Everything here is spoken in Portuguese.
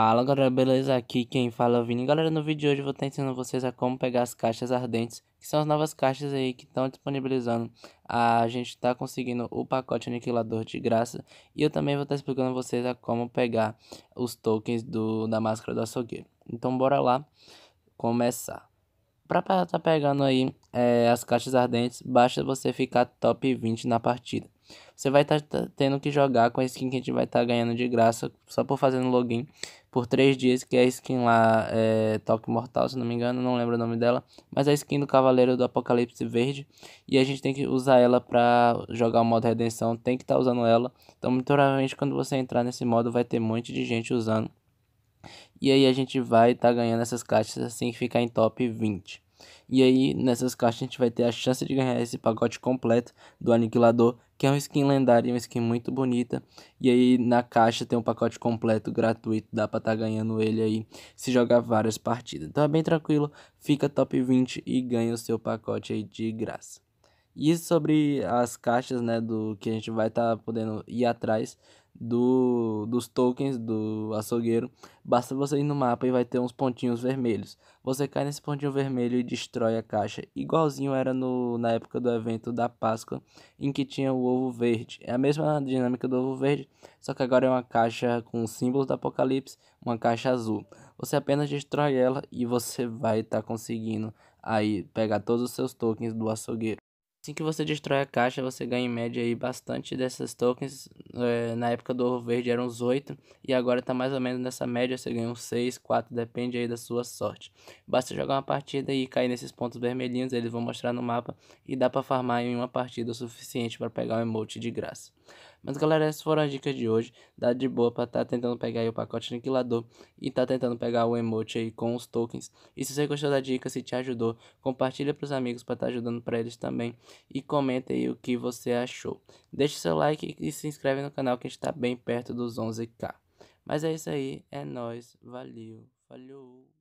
Fala galera, beleza? Aqui quem fala é o Vini. Galera, no vídeo de hoje eu vou estar ensinando vocês a como pegar as caixas ardentes, que são as novas caixas aí que estão disponibilizando. A gente está conseguindo o pacote aniquilador de graça e eu também vou estar explicando vocês a como pegar os tokens do, da máscara do açougueiro. Então bora lá começar. Para estar tá pegando aí é, as caixas ardentes, basta você ficar top 20 na partida você vai estar tá, tá tendo que jogar com a skin que a gente vai estar tá ganhando de graça só por fazer fazendo login por três dias, que é a skin lá, é, Toque Mortal, se não me engano, não lembro o nome dela, mas é a skin do Cavaleiro do Apocalipse Verde, e a gente tem que usar ela pra jogar o modo Redenção, tem que estar tá usando ela, então muito provavelmente quando você entrar nesse modo vai ter um monte de gente usando, e aí a gente vai estar tá ganhando essas caixas assim que ficar em top 20. E aí, nessas caixas, a gente vai ter a chance de ganhar esse pacote completo do Aniquilador, que é um skin lendário, uma skin muito bonita. E aí, na caixa, tem um pacote completo gratuito, dá pra estar tá ganhando ele aí se jogar várias partidas. Então é bem tranquilo, fica top 20 e ganha o seu pacote aí de graça. E sobre as caixas, né, do que a gente vai estar tá podendo ir atrás, do, dos tokens do açougueiro, basta você ir no mapa e vai ter uns pontinhos vermelhos. Você cai nesse pontinho vermelho e destrói a caixa, igualzinho era no, na época do evento da Páscoa, em que tinha o ovo verde. É a mesma dinâmica do ovo verde, só que agora é uma caixa com símbolos do apocalipse, uma caixa azul. Você apenas destrói ela e você vai estar tá conseguindo aí pegar todos os seus tokens do açougueiro. Assim que você destrói a caixa, você ganha em média aí bastante dessas tokens. É, na época do ouro verde eram uns 8 e agora está mais ou menos nessa média, você ganha uns 6, 4, depende aí da sua sorte. Basta jogar uma partida e cair nesses pontos vermelhinhos, eles vão mostrar no mapa e dá para farmar em uma partida o suficiente para pegar um emote de graça. Mas galera, essas foram as dicas de hoje. Dá de boa pra tá tentando pegar aí o pacote aniquilador e tá tentando pegar o emote aí com os tokens. E se você gostou da dica, se te ajudou, compartilha pros amigos pra tá ajudando pra eles também. E comenta aí o que você achou. Deixe seu like e se inscreve no canal que a gente tá bem perto dos 11k. Mas é isso aí, é nós, valeu, falou.